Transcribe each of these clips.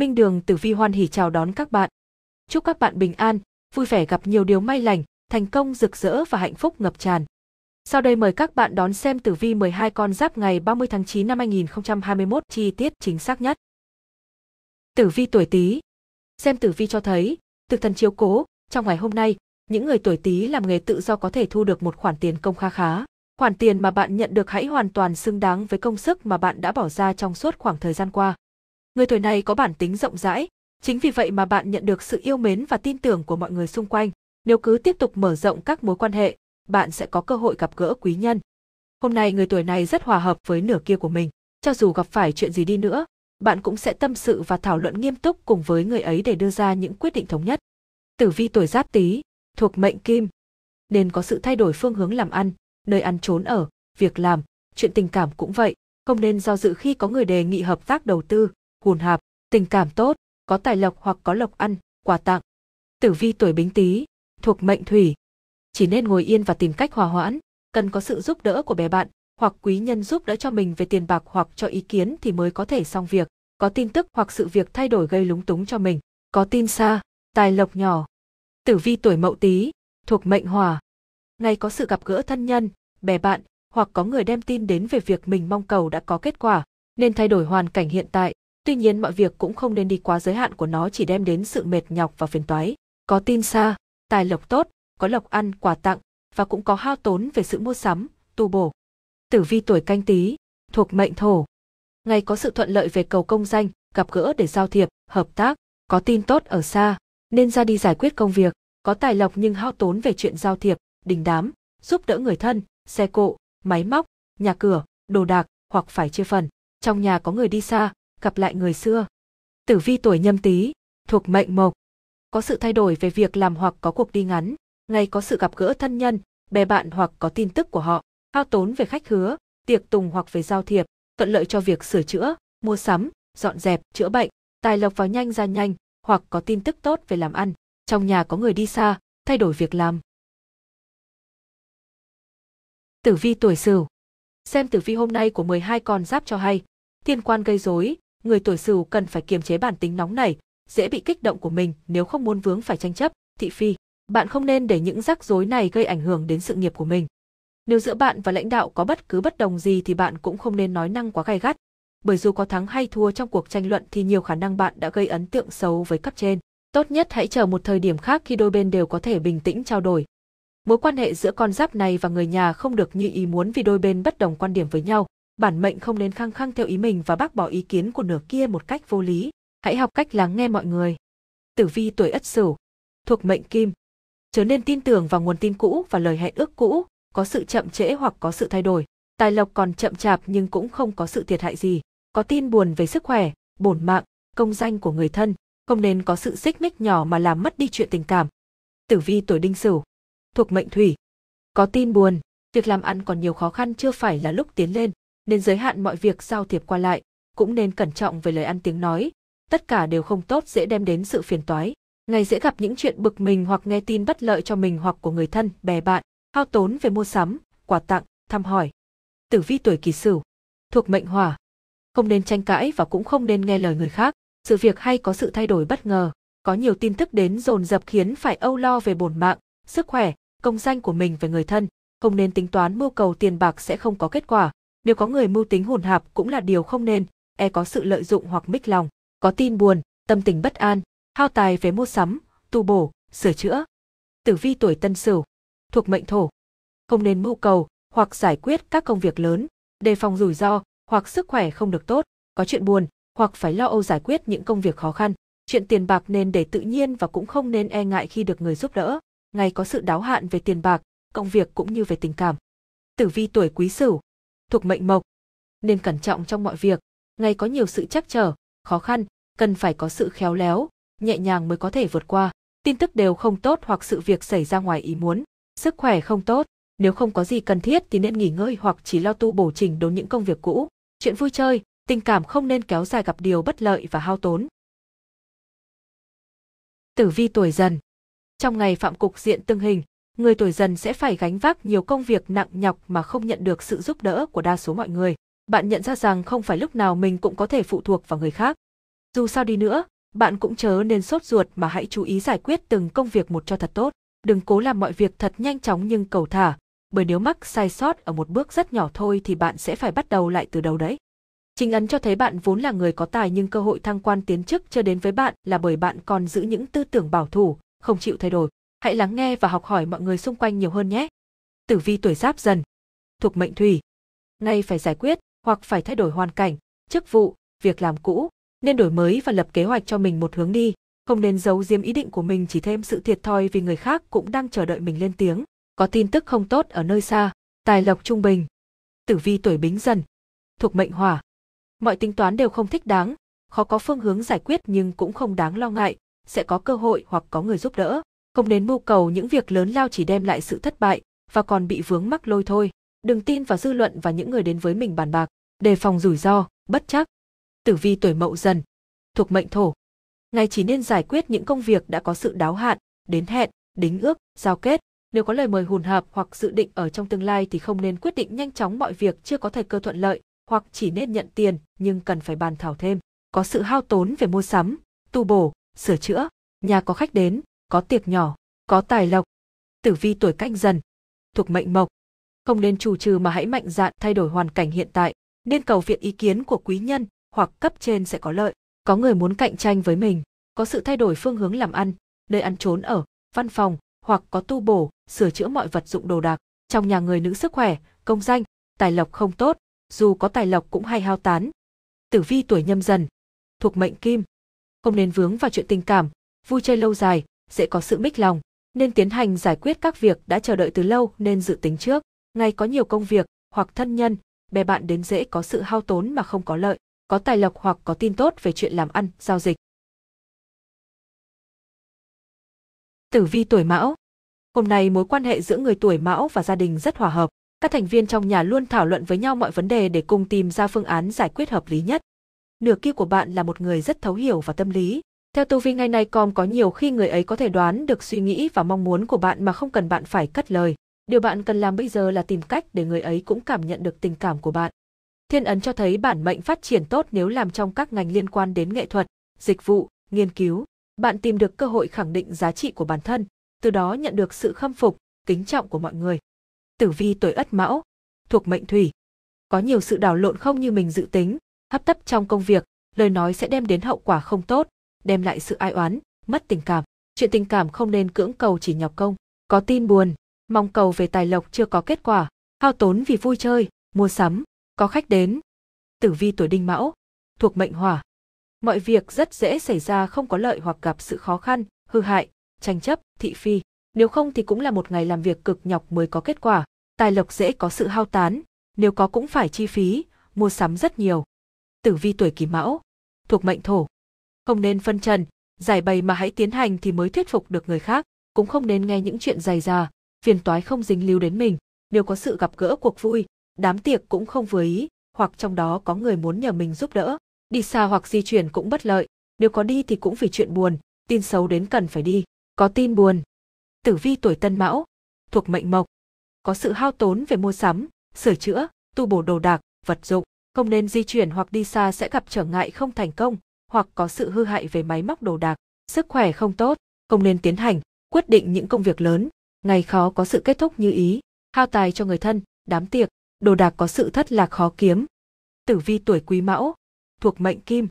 Minh Đường Tử Vi hoan hỉ chào đón các bạn. Chúc các bạn bình an, vui vẻ gặp nhiều điều may lành, thành công rực rỡ và hạnh phúc ngập tràn. Sau đây mời các bạn đón xem tử vi 12 con giáp ngày 30 tháng 9 năm 2021 chi tiết chính xác nhất. Tử vi tuổi Tý. Xem tử vi cho thấy, thực thần chiếu cố, trong ngày hôm nay, những người tuổi Tý làm nghề tự do có thể thu được một khoản tiền công kha khá. Khoản tiền mà bạn nhận được hãy hoàn toàn xứng đáng với công sức mà bạn đã bỏ ra trong suốt khoảng thời gian qua người tuổi này có bản tính rộng rãi, chính vì vậy mà bạn nhận được sự yêu mến và tin tưởng của mọi người xung quanh. Nếu cứ tiếp tục mở rộng các mối quan hệ, bạn sẽ có cơ hội gặp gỡ quý nhân. Hôm nay người tuổi này rất hòa hợp với nửa kia của mình, cho dù gặp phải chuyện gì đi nữa, bạn cũng sẽ tâm sự và thảo luận nghiêm túc cùng với người ấy để đưa ra những quyết định thống nhất. Tử vi tuổi Giáp Tý, thuộc mệnh Kim, nên có sự thay đổi phương hướng làm ăn, nơi ăn trốn ở, việc làm, chuyện tình cảm cũng vậy, không nên do dự khi có người đề nghị hợp tác đầu tư, hùn hạp, tình cảm tốt, có tài lộc hoặc có lộc ăn, quà tặng. Tử vi tuổi Bính Tý, thuộc mệnh thủy, chỉ nên ngồi yên và tìm cách hòa hoãn, cần có sự giúp đỡ của bè bạn hoặc quý nhân giúp đỡ cho mình về tiền bạc hoặc cho ý kiến thì mới có thể xong việc, có tin tức hoặc sự việc thay đổi gây lúng túng cho mình, có tin xa, tài lộc nhỏ. Tử vi tuổi Mậu Tý, thuộc mệnh Hỏa. ngay có sự gặp gỡ thân nhân, bè bạn hoặc có người đem tin đến về việc mình mong cầu đã có kết quả, nên thay đổi hoàn cảnh hiện tại, Tuy nhiên mọi việc cũng không nên đi quá giới hạn của nó chỉ đem đến sự mệt nhọc và phiền toái. Có tin xa, tài lộc tốt, có lộc ăn quà tặng và cũng có hao tốn về sự mua sắm, tu bổ. Tử vi tuổi canh tí, thuộc mệnh thổ. Ngày có sự thuận lợi về cầu công danh, gặp gỡ để giao thiệp, hợp tác, có tin tốt ở xa, nên ra đi giải quyết công việc, có tài lộc nhưng hao tốn về chuyện giao thiệp, đình đám, giúp đỡ người thân, xe cộ, máy móc, nhà cửa, đồ đạc hoặc phải chia phần. Trong nhà có người đi xa, gặp lại người xưa. Tử vi tuổi nhâm tý, thuộc mệnh mộc. Có sự thay đổi về việc làm hoặc có cuộc đi ngắn, ngày có sự gặp gỡ thân nhân, bè bạn hoặc có tin tức của họ, hao tốn về khách hứa, tiệc tùng hoặc về giao thiệp, thuận lợi cho việc sửa chữa, mua sắm, dọn dẹp, chữa bệnh, tài lộc vào nhanh ra nhanh, hoặc có tin tức tốt về làm ăn, trong nhà có người đi xa, thay đổi việc làm. Tử vi tuổi Sửu. Xem tử vi hôm nay của 12 con giáp cho hay, thiên quan gây rối, người tuổi sửu cần phải kiềm chế bản tính nóng nảy, dễ bị kích động của mình nếu không muốn vướng phải tranh chấp, thị phi. Bạn không nên để những rắc rối này gây ảnh hưởng đến sự nghiệp của mình. Nếu giữa bạn và lãnh đạo có bất cứ bất đồng gì thì bạn cũng không nên nói năng quá gay gắt, bởi dù có thắng hay thua trong cuộc tranh luận thì nhiều khả năng bạn đã gây ấn tượng xấu với cấp trên. Tốt nhất hãy chờ một thời điểm khác khi đôi bên đều có thể bình tĩnh trao đổi. Mối quan hệ giữa con giáp này và người nhà không được như ý muốn vì đôi bên bất đồng quan điểm với nhau bản mệnh không nên khăng khăng theo ý mình và bác bỏ ý kiến của nửa kia một cách vô lý. Hãy học cách lắng nghe mọi người. Tử vi tuổi Ất Sửu, thuộc mệnh Kim. Chớ nên tin tưởng vào nguồn tin cũ và lời hẹn ước cũ, có sự chậm trễ hoặc có sự thay đổi. Tài lộc còn chậm chạp nhưng cũng không có sự thiệt hại gì. Có tin buồn về sức khỏe, bổn mạng, công danh của người thân, không nên có sự xích mích nhỏ mà làm mất đi chuyện tình cảm. Tử vi tuổi Đinh Sửu, thuộc mệnh Thủy. Có tin buồn, việc làm ăn còn nhiều khó khăn chưa phải là lúc tiến lên nên giới hạn mọi việc giao thiệp qua lại, cũng nên cẩn trọng về lời ăn tiếng nói, tất cả đều không tốt dễ đem đến sự phiền toái. Ngày dễ gặp những chuyện bực mình hoặc nghe tin bất lợi cho mình hoặc của người thân, bè bạn, hao tốn về mua sắm, quà tặng, thăm hỏi. Tử vi tuổi kỷ sửu, thuộc mệnh hỏa. Không nên tranh cãi và cũng không nên nghe lời người khác, sự việc hay có sự thay đổi bất ngờ, có nhiều tin tức đến dồn dập khiến phải âu lo về bổn mạng, sức khỏe, công danh của mình và người thân, không nên tính toán mưu cầu tiền bạc sẽ không có kết quả, nếu có người mưu tính hồn hạp cũng là điều không nên, e có sự lợi dụng hoặc mích lòng, có tin buồn, tâm tình bất an, hao tài về mua sắm, tu bổ, sửa chữa. Tử vi tuổi Tân Sửu, thuộc mệnh Thổ, không nên mưu cầu hoặc giải quyết các công việc lớn, đề phòng rủi ro hoặc sức khỏe không được tốt, có chuyện buồn hoặc phải lo âu giải quyết những công việc khó khăn, chuyện tiền bạc nên để tự nhiên và cũng không nên e ngại khi được người giúp đỡ, ngày có sự đáo hạn về tiền bạc, công việc cũng như về tình cảm. Tử vi tuổi Quý Sửu, thuộc mệnh mộc. Nên cẩn trọng trong mọi việc, ngày có nhiều sự chắc trở, khó khăn, cần phải có sự khéo léo, nhẹ nhàng mới có thể vượt qua. Tin tức đều không tốt hoặc sự việc xảy ra ngoài ý muốn, sức khỏe không tốt, nếu không có gì cần thiết thì nên nghỉ ngơi hoặc chỉ lo tu bổ trình đốn những công việc cũ. Chuyện vui chơi, tình cảm không nên kéo dài gặp điều bất lợi và hao tốn. Tử vi tuổi dần Trong ngày phạm cục diện tương hình, người tuổi dần sẽ phải gánh vác nhiều công việc nặng nhọc mà không nhận được sự giúp đỡ của đa số mọi người. Bạn nhận ra rằng không phải lúc nào mình cũng có thể phụ thuộc vào người khác. Dù sao đi nữa, bạn cũng chớ nên sốt ruột mà hãy chú ý giải quyết từng công việc một cho thật tốt. Đừng cố làm mọi việc thật nhanh chóng nhưng cầu thả, bởi nếu mắc sai sót ở một bước rất nhỏ thôi thì bạn sẽ phải bắt đầu lại từ đầu đấy. Chính ấn cho thấy bạn vốn là người có tài nhưng cơ hội thăng quan tiến chức chưa đến với bạn là bởi bạn còn giữ những tư tưởng bảo thủ, không chịu thay đổi hãy lắng nghe và học hỏi mọi người xung quanh nhiều hơn nhé. Tử vi tuổi giáp dần, thuộc mệnh thủy. ngay phải giải quyết hoặc phải thay đổi hoàn cảnh, chức vụ, việc làm cũ, nên đổi mới và lập kế hoạch cho mình một hướng đi, không nên giấu giếm ý định của mình chỉ thêm sự thiệt thòi vì người khác cũng đang chờ đợi mình lên tiếng. Có tin tức không tốt ở nơi xa, tài lộc trung bình. Tử vi tuổi bính dần, thuộc mệnh hỏa. Mọi tính toán đều không thích đáng, khó có phương hướng giải quyết nhưng cũng không đáng lo ngại, sẽ có cơ hội hoặc có người giúp đỡ không đến mưu cầu những việc lớn lao chỉ đem lại sự thất bại và còn bị vướng mắc lôi thôi đừng tin vào dư luận và những người đến với mình bàn bạc đề phòng rủi ro bất chắc tử vi tuổi mậu dần thuộc mệnh thổ ngày chỉ nên giải quyết những công việc đã có sự đáo hạn đến hẹn đính ước giao kết nếu có lời mời hùn hợp hoặc dự định ở trong tương lai thì không nên quyết định nhanh chóng mọi việc chưa có thời cơ thuận lợi hoặc chỉ nên nhận tiền nhưng cần phải bàn thảo thêm có sự hao tốn về mua sắm tu bổ sửa chữa nhà có khách đến có tiệc nhỏ, có tài lộc. Tử vi tuổi canh dần, thuộc mệnh mộc. Không nên chủ trừ mà hãy mạnh dạn thay đổi hoàn cảnh hiện tại, nên cầu viện ý kiến của quý nhân hoặc cấp trên sẽ có lợi. Có người muốn cạnh tranh với mình, có sự thay đổi phương hướng làm ăn, nơi ăn trốn ở, văn phòng hoặc có tu bổ, sửa chữa mọi vật dụng đồ đạc. Trong nhà người nữ sức khỏe, công danh, tài lộc không tốt, dù có tài lộc cũng hay hao tán. Tử vi tuổi nhâm dần, thuộc mệnh kim. Không nên vướng vào chuyện tình cảm, vui chơi lâu dài, dễ có sự bích lòng, nên tiến hành giải quyết các việc đã chờ đợi từ lâu nên dự tính trước, ngày có nhiều công việc hoặc thân nhân, bè bạn đến dễ có sự hao tốn mà không có lợi, có tài lộc hoặc có tin tốt về chuyện làm ăn, giao dịch. Tử vi tuổi Mão Hôm nay mối quan hệ giữa người tuổi Mão và gia đình rất hòa hợp, các thành viên trong nhà luôn thảo luận với nhau mọi vấn đề để cùng tìm ra phương án giải quyết hợp lý nhất. Nửa kia của bạn là một người rất thấu hiểu và tâm lý, theo tu vi ngày nay còn có nhiều khi người ấy có thể đoán được suy nghĩ và mong muốn của bạn mà không cần bạn phải cất lời. Điều bạn cần làm bây giờ là tìm cách để người ấy cũng cảm nhận được tình cảm của bạn. Thiên ấn cho thấy bản mệnh phát triển tốt nếu làm trong các ngành liên quan đến nghệ thuật, dịch vụ, nghiên cứu. Bạn tìm được cơ hội khẳng định giá trị của bản thân, từ đó nhận được sự khâm phục, kính trọng của mọi người. Tử vi tuổi Ất Mão, thuộc mệnh Thủy. Có nhiều sự đảo lộn không như mình dự tính, hấp tấp trong công việc, lời nói sẽ đem đến hậu quả không tốt, đem lại sự ai oán, mất tình cảm. Chuyện tình cảm không nên cưỡng cầu chỉ nhọc công, có tin buồn, mong cầu về tài lộc chưa có kết quả, hao tốn vì vui chơi, mua sắm, có khách đến. Tử vi tuổi đinh mão, thuộc mệnh hỏa. Mọi việc rất dễ xảy ra không có lợi hoặc gặp sự khó khăn, hư hại, tranh chấp, thị phi. Nếu không thì cũng là một ngày làm việc cực nhọc mới có kết quả. Tài lộc dễ có sự hao tán, nếu có cũng phải chi phí, mua sắm rất nhiều. Tử vi tuổi kỷ mão, thuộc mệnh thổ không nên phân trần, giải bày mà hãy tiến hành thì mới thuyết phục được người khác, cũng không nên nghe những chuyện dày già, phiền toái không dính líu đến mình, nếu có sự gặp gỡ cuộc vui, đám tiệc cũng không vừa ý, hoặc trong đó có người muốn nhờ mình giúp đỡ, đi xa hoặc di chuyển cũng bất lợi, nếu có đi thì cũng vì chuyện buồn, tin xấu đến cần phải đi, có tin buồn. Tử vi tuổi Tân Mão, thuộc mệnh Mộc, có sự hao tốn về mua sắm, sửa chữa, tu bổ đồ đạc, vật dụng, không nên di chuyển hoặc đi xa sẽ gặp trở ngại không thành công, hoặc có sự hư hại về máy móc đồ đạc, sức khỏe không tốt, không nên tiến hành, quyết định những công việc lớn, ngày khó có sự kết thúc như ý, hao tài cho người thân, đám tiệc, đồ đạc có sự thất lạc khó kiếm. Tử vi tuổi quý mão, thuộc mệnh kim.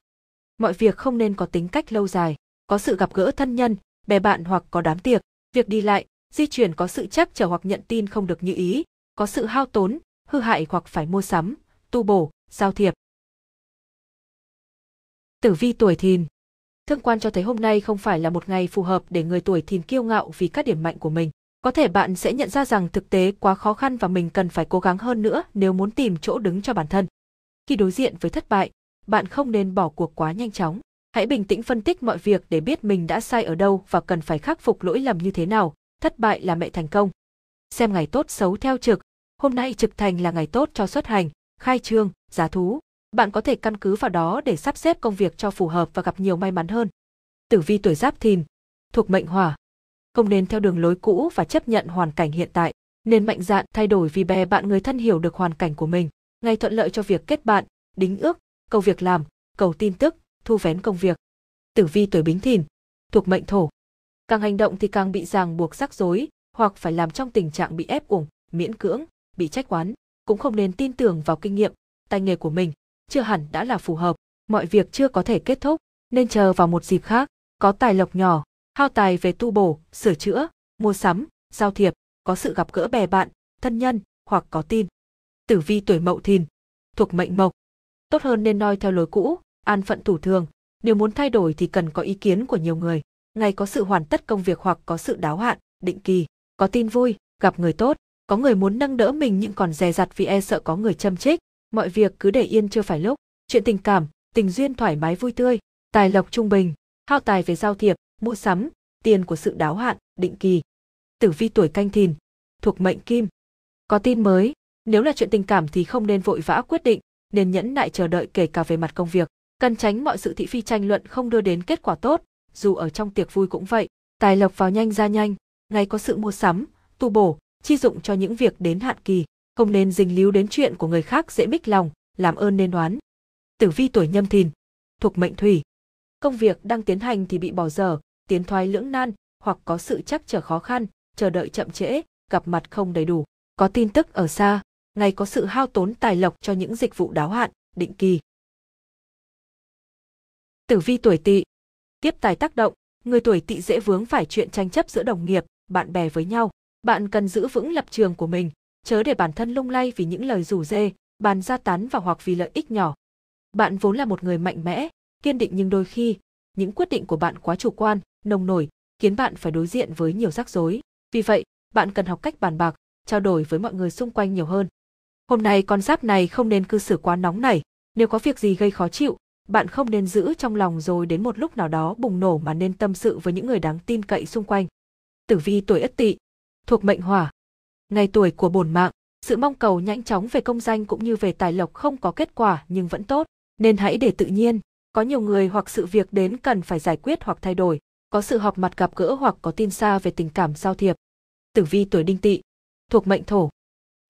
Mọi việc không nên có tính cách lâu dài, có sự gặp gỡ thân nhân, bè bạn hoặc có đám tiệc, việc đi lại, di chuyển có sự chắc trở hoặc nhận tin không được như ý, có sự hao tốn, hư hại hoặc phải mua sắm, tu bổ, giao thiệp, Tử vi tuổi thìn Thương quan cho thấy hôm nay không phải là một ngày phù hợp để người tuổi thìn kiêu ngạo vì các điểm mạnh của mình. Có thể bạn sẽ nhận ra rằng thực tế quá khó khăn và mình cần phải cố gắng hơn nữa nếu muốn tìm chỗ đứng cho bản thân. Khi đối diện với thất bại, bạn không nên bỏ cuộc quá nhanh chóng. Hãy bình tĩnh phân tích mọi việc để biết mình đã sai ở đâu và cần phải khắc phục lỗi lầm như thế nào. Thất bại là mẹ thành công. Xem ngày tốt xấu theo trực. Hôm nay trực thành là ngày tốt cho xuất hành, khai trương, giá thú, bạn có thể căn cứ vào đó để sắp xếp công việc cho phù hợp và gặp nhiều may mắn hơn. Tử vi tuổi Giáp Thìn, thuộc mệnh Hỏa. Không nên theo đường lối cũ và chấp nhận hoàn cảnh hiện tại, nên mạnh dạn thay đổi vì bè bạn người thân hiểu được hoàn cảnh của mình, ngay thuận lợi cho việc kết bạn, đính ước, cầu việc làm, cầu tin tức, thu vén công việc. Tử vi tuổi Bính Thìn, thuộc mệnh Thổ. Càng hành động thì càng bị ràng buộc rắc rối, hoặc phải làm trong tình trạng bị ép uổng, miễn cưỡng, bị trách oán, cũng không nên tin tưởng vào kinh nghiệm, tay nghề của mình, chưa hẳn đã là phù hợp, mọi việc chưa có thể kết thúc, nên chờ vào một dịp khác, có tài lộc nhỏ, hao tài về tu bổ, sửa chữa, mua sắm, giao thiệp, có sự gặp gỡ bè bạn, thân nhân hoặc có tin. Tử vi tuổi Mậu Thìn, thuộc mệnh Mộc. Tốt hơn nên noi theo lối cũ, an phận thủ thường, nếu muốn thay đổi thì cần có ý kiến của nhiều người, ngày có sự hoàn tất công việc hoặc có sự đáo hạn, định kỳ, có tin vui, gặp người tốt, có người muốn nâng đỡ mình nhưng còn dè dặt vì e sợ có người châm trích, mọi việc cứ để yên chưa phải lúc, chuyện tình cảm, tình duyên thoải mái vui tươi, tài lộc trung bình, hao tài về giao thiệp, mua sắm, tiền của sự đáo hạn, định kỳ. Tử vi tuổi canh thìn, thuộc mệnh kim. Có tin mới, nếu là chuyện tình cảm thì không nên vội vã quyết định, nên nhẫn nại chờ đợi kể cả về mặt công việc. Cần tránh mọi sự thị phi tranh luận không đưa đến kết quả tốt, dù ở trong tiệc vui cũng vậy. Tài lộc vào nhanh ra nhanh, ngay có sự mua sắm, tu bổ, chi dụng cho những việc đến hạn kỳ không nên dình líu đến chuyện của người khác dễ bích lòng, làm ơn nên đoán. Tử vi tuổi nhâm thìn, thuộc mệnh thủy. Công việc đang tiến hành thì bị bỏ dở, tiến thoái lưỡng nan, hoặc có sự chắc trở khó khăn, chờ đợi chậm trễ, gặp mặt không đầy đủ, có tin tức ở xa, ngày có sự hao tốn tài lộc cho những dịch vụ đáo hạn, định kỳ. Tử vi tuổi tỵ, tiếp tài tác động, người tuổi tỵ dễ vướng phải chuyện tranh chấp giữa đồng nghiệp, bạn bè với nhau. Bạn cần giữ vững lập trường của mình, chớ để bản thân lung lay vì những lời rủ rê, bàn ra tán và hoặc vì lợi ích nhỏ. Bạn vốn là một người mạnh mẽ, kiên định nhưng đôi khi, những quyết định của bạn quá chủ quan, nông nổi, khiến bạn phải đối diện với nhiều rắc rối. Vì vậy, bạn cần học cách bàn bạc, trao đổi với mọi người xung quanh nhiều hơn. Hôm nay con giáp này không nên cư xử quá nóng nảy, nếu có việc gì gây khó chịu, bạn không nên giữ trong lòng rồi đến một lúc nào đó bùng nổ mà nên tâm sự với những người đáng tin cậy xung quanh. Tử vi tuổi Ất Tỵ, thuộc mệnh Hỏa, ngày tuổi của bổn mạng, sự mong cầu nhanh chóng về công danh cũng như về tài lộc không có kết quả nhưng vẫn tốt, nên hãy để tự nhiên, có nhiều người hoặc sự việc đến cần phải giải quyết hoặc thay đổi, có sự họp mặt gặp gỡ hoặc có tin xa về tình cảm giao thiệp. Tử vi tuổi đinh tỵ, thuộc mệnh thổ.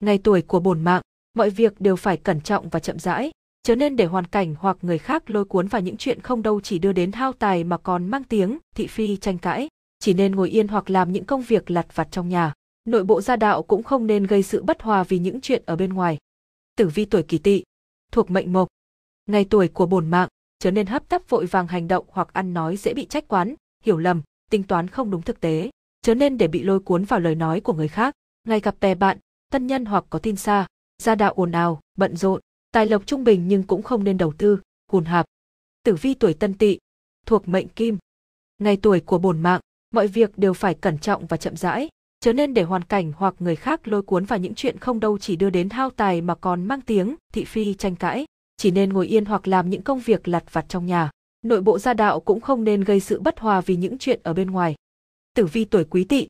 Ngày tuổi của bổn mạng, mọi việc đều phải cẩn trọng và chậm rãi, chớ nên để hoàn cảnh hoặc người khác lôi cuốn vào những chuyện không đâu chỉ đưa đến hao tài mà còn mang tiếng thị phi tranh cãi, chỉ nên ngồi yên hoặc làm những công việc lặt vặt trong nhà nội bộ gia đạo cũng không nên gây sự bất hòa vì những chuyện ở bên ngoài. Tử vi tuổi kỷ tỵ, thuộc mệnh mộc. Ngày tuổi của bổn mạng, trở nên hấp tấp vội vàng hành động hoặc ăn nói dễ bị trách quán, hiểu lầm, tính toán không đúng thực tế, trở nên để bị lôi cuốn vào lời nói của người khác. Ngày gặp bè bạn, thân nhân hoặc có tin xa, gia đạo ồn ào, bận rộn, tài lộc trung bình nhưng cũng không nên đầu tư, hùn hạp. Tử vi tuổi tân tỵ, thuộc mệnh kim. Ngày tuổi của bổn mạng, mọi việc đều phải cẩn trọng và chậm rãi, chớ nên để hoàn cảnh hoặc người khác lôi cuốn vào những chuyện không đâu chỉ đưa đến hao tài mà còn mang tiếng thị phi tranh cãi chỉ nên ngồi yên hoặc làm những công việc lặt vặt trong nhà nội bộ gia đạo cũng không nên gây sự bất hòa vì những chuyện ở bên ngoài tử vi tuổi quý tỵ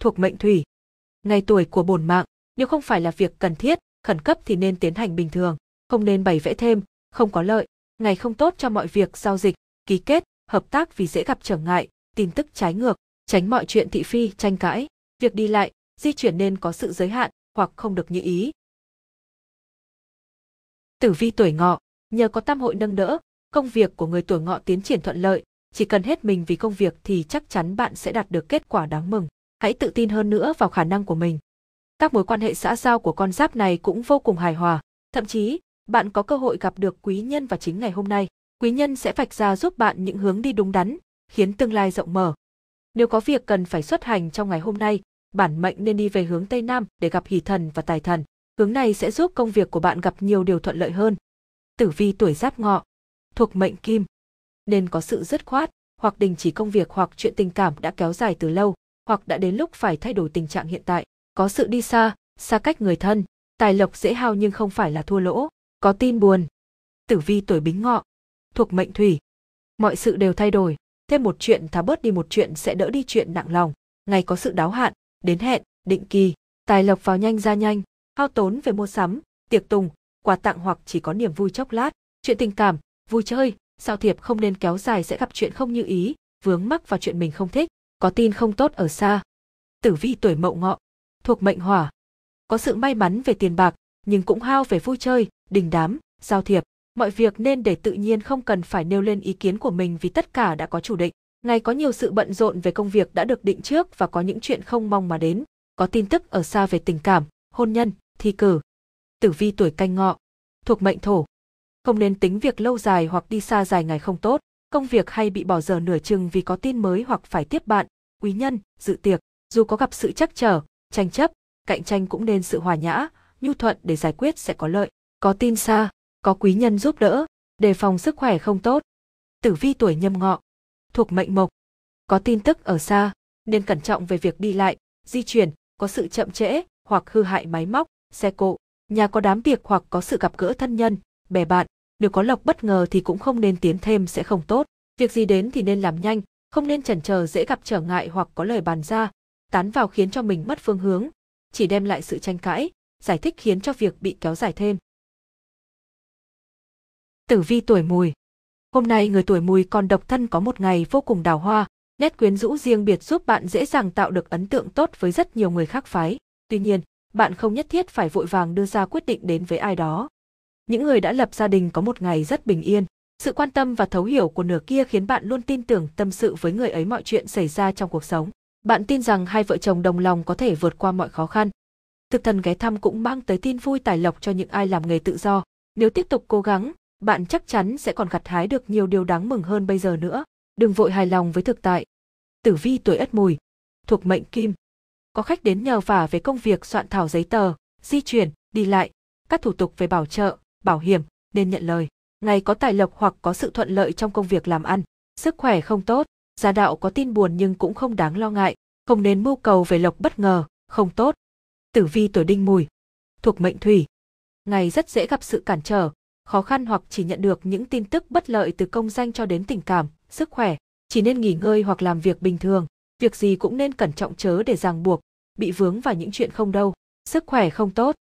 thuộc mệnh thủy ngày tuổi của bổn mạng nếu không phải là việc cần thiết khẩn cấp thì nên tiến hành bình thường không nên bày vẽ thêm không có lợi ngày không tốt cho mọi việc giao dịch ký kết hợp tác vì dễ gặp trở ngại tin tức trái ngược tránh mọi chuyện thị phi tranh cãi việc đi lại, di chuyển nên có sự giới hạn hoặc không được như ý. Tử vi tuổi ngọ, nhờ có tam hội nâng đỡ, công việc của người tuổi ngọ tiến triển thuận lợi, chỉ cần hết mình vì công việc thì chắc chắn bạn sẽ đạt được kết quả đáng mừng. Hãy tự tin hơn nữa vào khả năng của mình. Các mối quan hệ xã giao của con giáp này cũng vô cùng hài hòa, thậm chí bạn có cơ hội gặp được quý nhân vào chính ngày hôm nay. Quý nhân sẽ vạch ra giúp bạn những hướng đi đúng đắn, khiến tương lai rộng mở. Nếu có việc cần phải xuất hành trong ngày hôm nay, bản mệnh nên đi về hướng Tây Nam để gặp hỷ thần và tài thần. Hướng này sẽ giúp công việc của bạn gặp nhiều điều thuận lợi hơn. Tử vi tuổi giáp ngọ, thuộc mệnh kim. Nên có sự dứt khoát, hoặc đình chỉ công việc hoặc chuyện tình cảm đã kéo dài từ lâu, hoặc đã đến lúc phải thay đổi tình trạng hiện tại. Có sự đi xa, xa cách người thân, tài lộc dễ hao nhưng không phải là thua lỗ, có tin buồn. Tử vi tuổi bính ngọ, thuộc mệnh thủy. Mọi sự đều thay đổi, thêm một chuyện thá bớt đi một chuyện sẽ đỡ đi chuyện nặng lòng. Ngày có sự đáo hạn, đến hẹn định kỳ tài lộc vào nhanh ra nhanh hao tốn về mua sắm tiệc tùng quà tặng hoặc chỉ có niềm vui chốc lát chuyện tình cảm vui chơi giao thiệp không nên kéo dài sẽ gặp chuyện không như ý vướng mắc vào chuyện mình không thích có tin không tốt ở xa tử vi tuổi mậu ngọ thuộc mệnh hỏa có sự may mắn về tiền bạc nhưng cũng hao về vui chơi đình đám giao thiệp mọi việc nên để tự nhiên không cần phải nêu lên ý kiến của mình vì tất cả đã có chủ định Ngày có nhiều sự bận rộn về công việc đã được định trước và có những chuyện không mong mà đến, có tin tức ở xa về tình cảm, hôn nhân, thi cử. Tử vi tuổi canh ngọ, thuộc mệnh thổ. Không nên tính việc lâu dài hoặc đi xa dài ngày không tốt, công việc hay bị bỏ giờ nửa chừng vì có tin mới hoặc phải tiếp bạn, quý nhân, dự tiệc, dù có gặp sự chắc trở, tranh chấp, cạnh tranh cũng nên sự hòa nhã, nhu thuận để giải quyết sẽ có lợi, có tin xa, có quý nhân giúp đỡ, đề phòng sức khỏe không tốt. Tử vi tuổi nhâm ngọ, thuộc mệnh mộc. Có tin tức ở xa, nên cẩn trọng về việc đi lại, di chuyển, có sự chậm trễ hoặc hư hại máy móc, xe cộ. Nhà có đám tiệc hoặc có sự gặp gỡ thân nhân, bè bạn, nếu có lộc bất ngờ thì cũng không nên tiến thêm sẽ không tốt. Việc gì đến thì nên làm nhanh, không nên chần chờ dễ gặp trở ngại hoặc có lời bàn ra, tán vào khiến cho mình mất phương hướng, chỉ đem lại sự tranh cãi, giải thích khiến cho việc bị kéo dài thêm. Tử vi tuổi mùi Hôm nay người tuổi mùi còn độc thân có một ngày vô cùng đào hoa, nét quyến rũ riêng biệt giúp bạn dễ dàng tạo được ấn tượng tốt với rất nhiều người khác phái. Tuy nhiên, bạn không nhất thiết phải vội vàng đưa ra quyết định đến với ai đó. Những người đã lập gia đình có một ngày rất bình yên, sự quan tâm và thấu hiểu của nửa kia khiến bạn luôn tin tưởng tâm sự với người ấy mọi chuyện xảy ra trong cuộc sống. Bạn tin rằng hai vợ chồng đồng lòng có thể vượt qua mọi khó khăn. Thực thần ghé thăm cũng mang tới tin vui tài lộc cho những ai làm nghề tự do. Nếu tiếp tục cố gắng, bạn chắc chắn sẽ còn gặt hái được nhiều điều đáng mừng hơn bây giờ nữa. Đừng vội hài lòng với thực tại. Tử vi tuổi Ất Mùi, thuộc mệnh Kim. Có khách đến nhờ vả về công việc soạn thảo giấy tờ, di chuyển, đi lại, các thủ tục về bảo trợ, bảo hiểm nên nhận lời. Ngày có tài lộc hoặc có sự thuận lợi trong công việc làm ăn, sức khỏe không tốt, gia đạo có tin buồn nhưng cũng không đáng lo ngại, không nên mưu cầu về lộc bất ngờ, không tốt. Tử vi tuổi Đinh Mùi, thuộc mệnh Thủy. Ngày rất dễ gặp sự cản trở, khó khăn hoặc chỉ nhận được những tin tức bất lợi từ công danh cho đến tình cảm, sức khỏe, chỉ nên nghỉ ngơi hoặc làm việc bình thường, việc gì cũng nên cẩn trọng chớ để ràng buộc, bị vướng vào những chuyện không đâu, sức khỏe không tốt.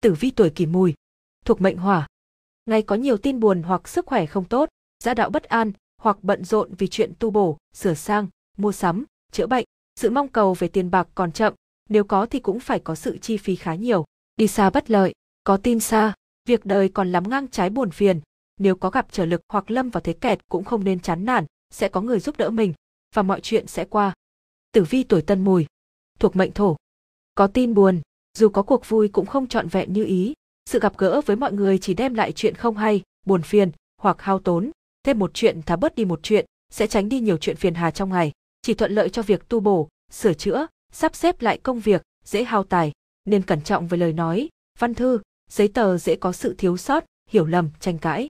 Tử vi tuổi kỷ mùi, thuộc mệnh hỏa. Ngày có nhiều tin buồn hoặc sức khỏe không tốt, gia đạo bất an, hoặc bận rộn vì chuyện tu bổ, sửa sang, mua sắm, chữa bệnh, sự mong cầu về tiền bạc còn chậm, nếu có thì cũng phải có sự chi phí khá nhiều. Đi xa bất lợi, có tin xa, việc đời còn lắm ngang trái buồn phiền, nếu có gặp trở lực hoặc lâm vào thế kẹt cũng không nên chán nản, sẽ có người giúp đỡ mình, và mọi chuyện sẽ qua. Tử vi tuổi tân mùi, thuộc mệnh thổ. Có tin buồn, dù có cuộc vui cũng không trọn vẹn như ý, sự gặp gỡ với mọi người chỉ đem lại chuyện không hay, buồn phiền, hoặc hao tốn, thêm một chuyện thá bớt đi một chuyện, sẽ tránh đi nhiều chuyện phiền hà trong ngày, chỉ thuận lợi cho việc tu bổ, sửa chữa, sắp xếp lại công việc, dễ hao tài, nên cẩn trọng với lời nói, văn thư, giấy tờ dễ có sự thiếu sót, hiểu lầm, tranh cãi.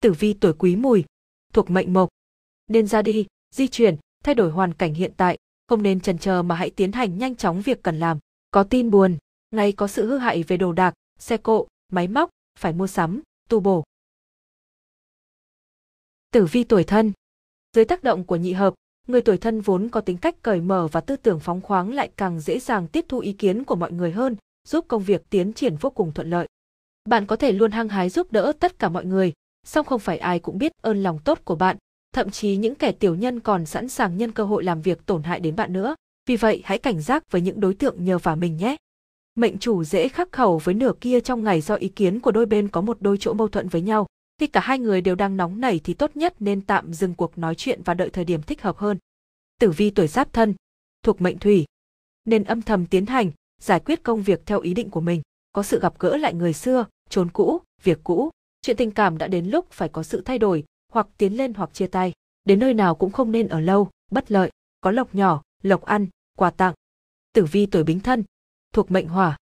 Tử vi tuổi quý mùi, thuộc mệnh mộc. Nên ra đi, di chuyển, thay đổi hoàn cảnh hiện tại, không nên chần chờ mà hãy tiến hành nhanh chóng việc cần làm. Có tin buồn, ngay có sự hư hại về đồ đạc, xe cộ, máy móc, phải mua sắm, tu bổ. Tử vi tuổi thân Dưới tác động của nhị hợp, người tuổi thân vốn có tính cách cởi mở và tư tưởng phóng khoáng lại càng dễ dàng tiếp thu ý kiến của mọi người hơn, giúp công việc tiến triển vô cùng thuận lợi. Bạn có thể luôn hăng hái giúp đỡ tất cả mọi người, song không phải ai cũng biết ơn lòng tốt của bạn, thậm chí những kẻ tiểu nhân còn sẵn sàng nhân cơ hội làm việc tổn hại đến bạn nữa. Vì vậy hãy cảnh giác với những đối tượng nhờ vào mình nhé. Mệnh chủ dễ khắc khẩu với nửa kia trong ngày do ý kiến của đôi bên có một đôi chỗ mâu thuẫn với nhau. Khi cả hai người đều đang nóng nảy thì tốt nhất nên tạm dừng cuộc nói chuyện và đợi thời điểm thích hợp hơn. Tử vi tuổi giáp thân, thuộc mệnh thủy. Nên âm thầm tiến hành, giải quyết công việc theo ý định của mình, có sự gặp gỡ lại người xưa, trốn cũ, việc cũ. Chuyện tình cảm đã đến lúc phải có sự thay đổi, hoặc tiến lên hoặc chia tay. Đến nơi nào cũng không nên ở lâu, bất lợi, có lộc nhỏ, lộc ăn, quà tặng. Tử vi tuổi bính thân, thuộc mệnh hỏa.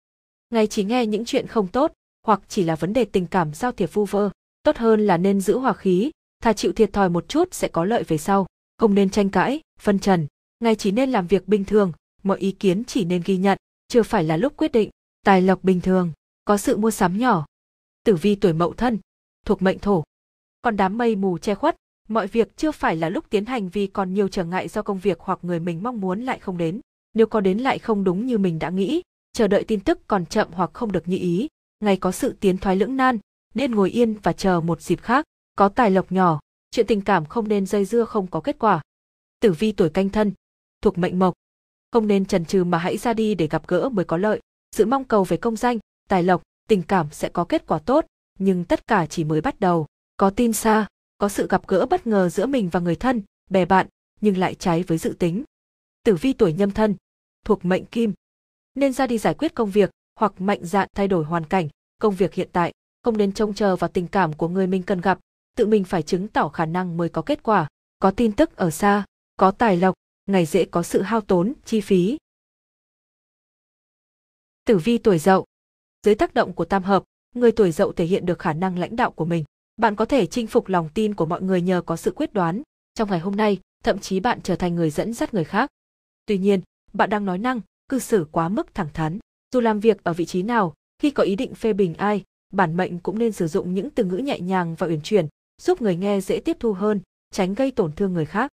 Ngày chỉ nghe những chuyện không tốt, hoặc chỉ là vấn đề tình cảm giao thiệp vu vơ, tốt hơn là nên giữ hòa khí, thà chịu thiệt thòi một chút sẽ có lợi về sau, không nên tranh cãi, phân trần. Ngày chỉ nên làm việc bình thường, mọi ý kiến chỉ nên ghi nhận, chưa phải là lúc quyết định, tài lộc bình thường, có sự mua sắm nhỏ. Tử vi tuổi mậu thân, thuộc mệnh thổ. Còn đám mây mù che khuất, mọi việc chưa phải là lúc tiến hành vì còn nhiều trở ngại do công việc hoặc người mình mong muốn lại không đến. Nếu có đến lại không đúng như mình đã nghĩ, chờ đợi tin tức còn chậm hoặc không được như ý, ngày có sự tiến thoái lưỡng nan, nên ngồi yên và chờ một dịp khác, có tài lộc nhỏ, chuyện tình cảm không nên dây dưa không có kết quả. Tử vi tuổi canh thân, thuộc mệnh mộc, không nên chần chừ mà hãy ra đi để gặp gỡ mới có lợi. Sự mong cầu về công danh, tài lộc, tình cảm sẽ có kết quả tốt, nhưng tất cả chỉ mới bắt đầu. Có tin xa, có sự gặp gỡ bất ngờ giữa mình và người thân, bè bạn, nhưng lại trái với dự tính. Tử vi tuổi nhâm thân, thuộc mệnh kim. Nên ra đi giải quyết công việc, hoặc mạnh dạn thay đổi hoàn cảnh, công việc hiện tại, không nên trông chờ vào tình cảm của người mình cần gặp, tự mình phải chứng tỏ khả năng mới có kết quả, có tin tức ở xa, có tài lộc, ngày dễ có sự hao tốn, chi phí. Tử vi tuổi dậu Dưới tác động của tam hợp, người tuổi dậu thể hiện được khả năng lãnh đạo của mình. Bạn có thể chinh phục lòng tin của mọi người nhờ có sự quyết đoán. Trong ngày hôm nay, thậm chí bạn trở thành người dẫn dắt người khác. Tuy nhiên, bạn đang nói năng, cư xử quá mức thẳng thắn. Dù làm việc ở vị trí nào, khi có ý định phê bình ai, bản mệnh cũng nên sử dụng những từ ngữ nhẹ nhàng và uyển chuyển, giúp người nghe dễ tiếp thu hơn, tránh gây tổn thương người khác.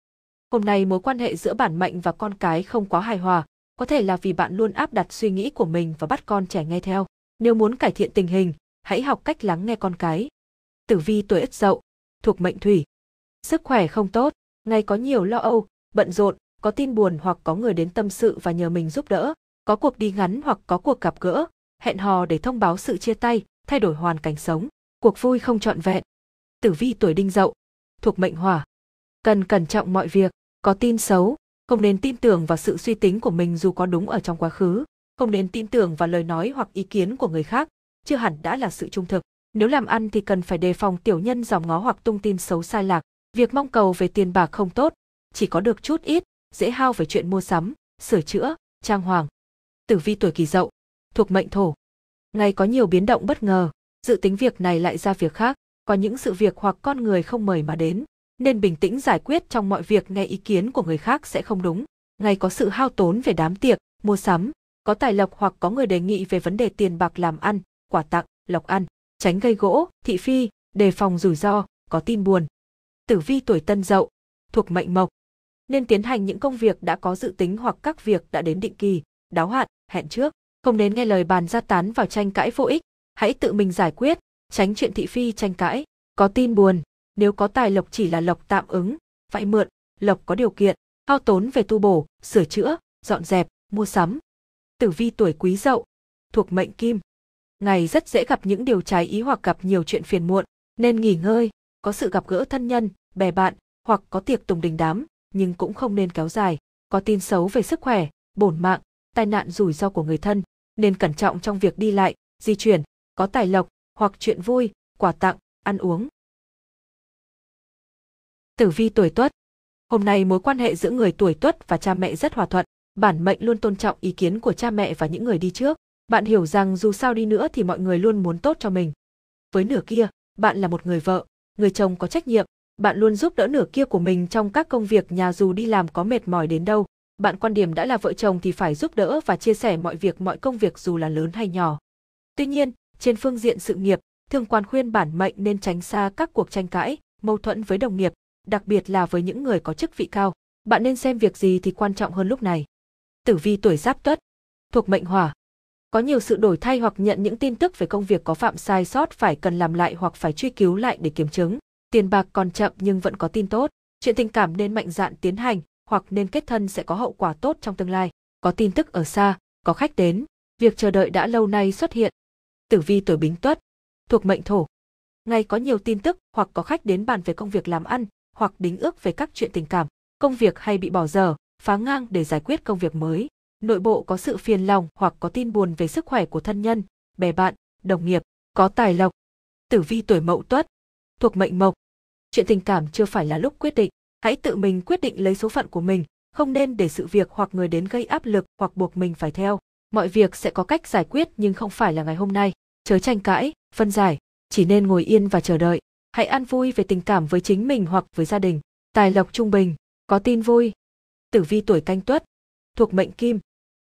Hôm nay mối quan hệ giữa bản mệnh và con cái không quá hài hòa, có thể là vì bạn luôn áp đặt suy nghĩ của mình và bắt con trẻ nghe theo. Nếu muốn cải thiện tình hình, hãy học cách lắng nghe con cái. Tử vi tuổi Ất Dậu, thuộc mệnh Thủy. Sức khỏe không tốt, ngày có nhiều lo âu, bận rộn, có tin buồn hoặc có người đến tâm sự và nhờ mình giúp đỡ, có cuộc đi ngắn hoặc có cuộc gặp gỡ, hẹn hò để thông báo sự chia tay, thay đổi hoàn cảnh sống, cuộc vui không trọn vẹn. Tử vi tuổi Đinh Dậu, thuộc mệnh Hỏa. Cần cẩn trọng mọi việc, có tin xấu, không nên tin tưởng vào sự suy tính của mình dù có đúng ở trong quá khứ, không nên tin tưởng vào lời nói hoặc ý kiến của người khác, chưa hẳn đã là sự trung thực. Nếu làm ăn thì cần phải đề phòng tiểu nhân dòm ngó hoặc tung tin xấu sai lạc, việc mong cầu về tiền bạc không tốt, chỉ có được chút ít, dễ hao về chuyện mua sắm, sửa chữa, trang hoàng. Tử vi tuổi kỳ dậu, thuộc mệnh thổ. Ngày có nhiều biến động bất ngờ, dự tính việc này lại ra việc khác, có những sự việc hoặc con người không mời mà đến, nên bình tĩnh giải quyết trong mọi việc nghe ý kiến của người khác sẽ không đúng. Ngay có sự hao tốn về đám tiệc, mua sắm, có tài lộc hoặc có người đề nghị về vấn đề tiền bạc làm ăn, quà tặng, lộc ăn, tránh gây gỗ, thị phi, đề phòng rủi ro, có tin buồn. Tử vi tuổi tân dậu, thuộc mệnh mộc, nên tiến hành những công việc đã có dự tính hoặc các việc đã đến định kỳ, đáo hạn, hẹn trước, không nên nghe lời bàn ra tán vào tranh cãi vô ích, hãy tự mình giải quyết, tránh chuyện thị phi tranh cãi, có tin buồn, nếu có tài lộc chỉ là lộc tạm ứng, vay mượn, lộc có điều kiện, hao tốn về tu bổ, sửa chữa, dọn dẹp, mua sắm. Tử vi tuổi quý dậu, thuộc mệnh kim. Ngày rất dễ gặp những điều trái ý hoặc gặp nhiều chuyện phiền muộn, nên nghỉ ngơi, có sự gặp gỡ thân nhân, bè bạn, hoặc có tiệc tùng đình đám, nhưng cũng không nên kéo dài, có tin xấu về sức khỏe, bổn mạng, tai nạn rủi ro của người thân, nên cẩn trọng trong việc đi lại, di chuyển, có tài lộc, hoặc chuyện vui, quà tặng, ăn uống, Tử vi tuổi tuất. Hôm nay mối quan hệ giữa người tuổi tuất và cha mẹ rất hòa thuận, bản mệnh luôn tôn trọng ý kiến của cha mẹ và những người đi trước. Bạn hiểu rằng dù sao đi nữa thì mọi người luôn muốn tốt cho mình. Với nửa kia, bạn là một người vợ, người chồng có trách nhiệm, bạn luôn giúp đỡ nửa kia của mình trong các công việc nhà dù đi làm có mệt mỏi đến đâu. Bạn quan điểm đã là vợ chồng thì phải giúp đỡ và chia sẻ mọi việc mọi công việc dù là lớn hay nhỏ. Tuy nhiên, trên phương diện sự nghiệp, thương quan khuyên bản mệnh nên tránh xa các cuộc tranh cãi, mâu thuẫn với đồng nghiệp, đặc biệt là với những người có chức vị cao. Bạn nên xem việc gì thì quan trọng hơn lúc này. Tử vi tuổi giáp tuất, thuộc mệnh hỏa. Có nhiều sự đổi thay hoặc nhận những tin tức về công việc có phạm sai sót phải cần làm lại hoặc phải truy cứu lại để kiểm chứng. Tiền bạc còn chậm nhưng vẫn có tin tốt. Chuyện tình cảm nên mạnh dạn tiến hành hoặc nên kết thân sẽ có hậu quả tốt trong tương lai. Có tin tức ở xa, có khách đến, việc chờ đợi đã lâu nay xuất hiện. Tử vi tuổi bính tuất, thuộc mệnh thổ. Ngày có nhiều tin tức hoặc có khách đến bàn về công việc làm ăn, hoặc đính ước về các chuyện tình cảm, công việc hay bị bỏ dở, phá ngang để giải quyết công việc mới. Nội bộ có sự phiền lòng hoặc có tin buồn về sức khỏe của thân nhân, bè bạn, đồng nghiệp, có tài lộc. Tử vi tuổi mậu tuất, thuộc mệnh mộc. Chuyện tình cảm chưa phải là lúc quyết định, hãy tự mình quyết định lấy số phận của mình, không nên để sự việc hoặc người đến gây áp lực hoặc buộc mình phải theo. Mọi việc sẽ có cách giải quyết nhưng không phải là ngày hôm nay, chớ tranh cãi, phân giải, chỉ nên ngồi yên và chờ đợi hãy ăn vui về tình cảm với chính mình hoặc với gia đình. Tài lộc trung bình, có tin vui. Tử vi tuổi canh tuất, thuộc mệnh kim.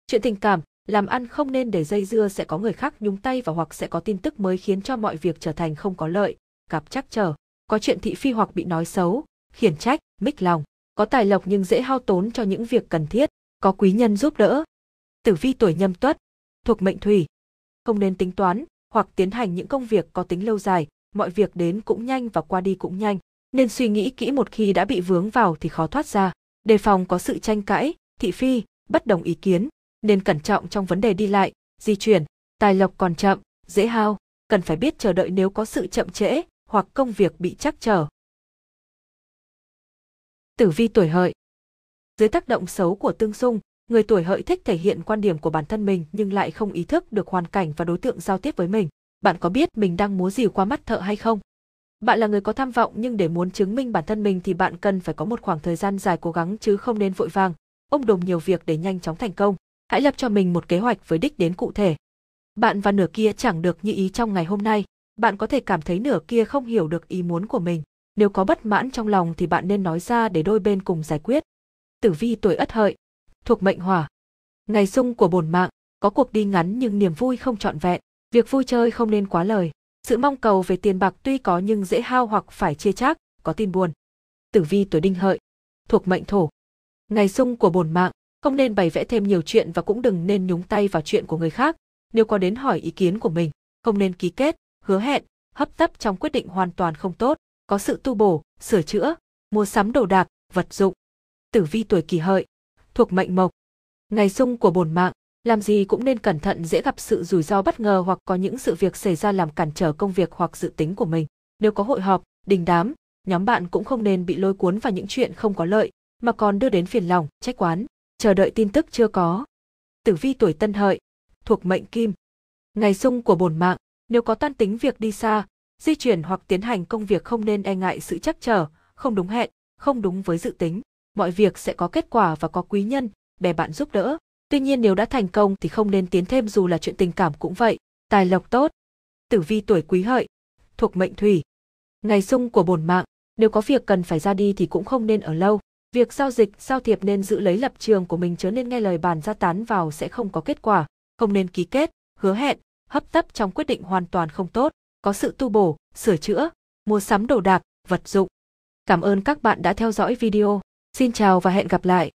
Chuyện tình cảm, làm ăn không nên để dây dưa sẽ có người khác nhúng tay và hoặc sẽ có tin tức mới khiến cho mọi việc trở thành không có lợi, gặp chắc trở, có chuyện thị phi hoặc bị nói xấu, khiển trách, mích lòng. Có tài lộc nhưng dễ hao tốn cho những việc cần thiết, có quý nhân giúp đỡ. Tử vi tuổi nhâm tuất, thuộc mệnh thủy. Không nên tính toán, hoặc tiến hành những công việc có tính lâu dài, mọi việc đến cũng nhanh và qua đi cũng nhanh, nên suy nghĩ kỹ một khi đã bị vướng vào thì khó thoát ra, đề phòng có sự tranh cãi, thị phi, bất đồng ý kiến, nên cẩn trọng trong vấn đề đi lại, di chuyển, tài lộc còn chậm, dễ hao, cần phải biết chờ đợi nếu có sự chậm trễ hoặc công việc bị trắc trở. Tử vi tuổi hợi Dưới tác động xấu của tương xung, người tuổi hợi thích thể hiện quan điểm của bản thân mình nhưng lại không ý thức được hoàn cảnh và đối tượng giao tiếp với mình bạn có biết mình đang múa rìu qua mắt thợ hay không? Bạn là người có tham vọng nhưng để muốn chứng minh bản thân mình thì bạn cần phải có một khoảng thời gian dài cố gắng chứ không nên vội vàng, ông đồm nhiều việc để nhanh chóng thành công. Hãy lập cho mình một kế hoạch với đích đến cụ thể. Bạn và nửa kia chẳng được như ý trong ngày hôm nay, bạn có thể cảm thấy nửa kia không hiểu được ý muốn của mình. Nếu có bất mãn trong lòng thì bạn nên nói ra để đôi bên cùng giải quyết. Tử vi tuổi ất hợi, thuộc mệnh hỏa. Ngày sung của bổn mạng, có cuộc đi ngắn nhưng niềm vui không trọn vẹn, Việc vui chơi không nên quá lời. Sự mong cầu về tiền bạc tuy có nhưng dễ hao hoặc phải chia chác, có tin buồn. Tử vi tuổi đinh hợi, thuộc mệnh thổ. Ngày sung của bổn mạng, không nên bày vẽ thêm nhiều chuyện và cũng đừng nên nhúng tay vào chuyện của người khác. Nếu có đến hỏi ý kiến của mình, không nên ký kết, hứa hẹn, hấp tấp trong quyết định hoàn toàn không tốt, có sự tu bổ, sửa chữa, mua sắm đồ đạc, vật dụng. Tử vi tuổi kỷ hợi, thuộc mệnh mộc. Ngày sung của bổn mạng, làm gì cũng nên cẩn thận dễ gặp sự rủi ro bất ngờ hoặc có những sự việc xảy ra làm cản trở công việc hoặc dự tính của mình. Nếu có hội họp, đình đám, nhóm bạn cũng không nên bị lôi cuốn vào những chuyện không có lợi, mà còn đưa đến phiền lòng, trách quán, chờ đợi tin tức chưa có. Tử vi tuổi tân hợi, thuộc mệnh kim. Ngày xung của bổn mạng, nếu có toan tính việc đi xa, di chuyển hoặc tiến hành công việc không nên e ngại sự chắc trở, không đúng hẹn, không đúng với dự tính. Mọi việc sẽ có kết quả và có quý nhân, bè bạn giúp đỡ, Tuy nhiên nếu đã thành công thì không nên tiến thêm dù là chuyện tình cảm cũng vậy, tài lộc tốt. Tử vi tuổi quý hợi, thuộc mệnh thủy. Ngày sung của bổn mạng, nếu có việc cần phải ra đi thì cũng không nên ở lâu. Việc giao dịch, giao thiệp nên giữ lấy lập trường của mình chớ nên nghe lời bàn ra tán vào sẽ không có kết quả, không nên ký kết, hứa hẹn, hấp tấp trong quyết định hoàn toàn không tốt, có sự tu bổ, sửa chữa, mua sắm đồ đạc, vật dụng. Cảm ơn các bạn đã theo dõi video. Xin chào và hẹn gặp lại.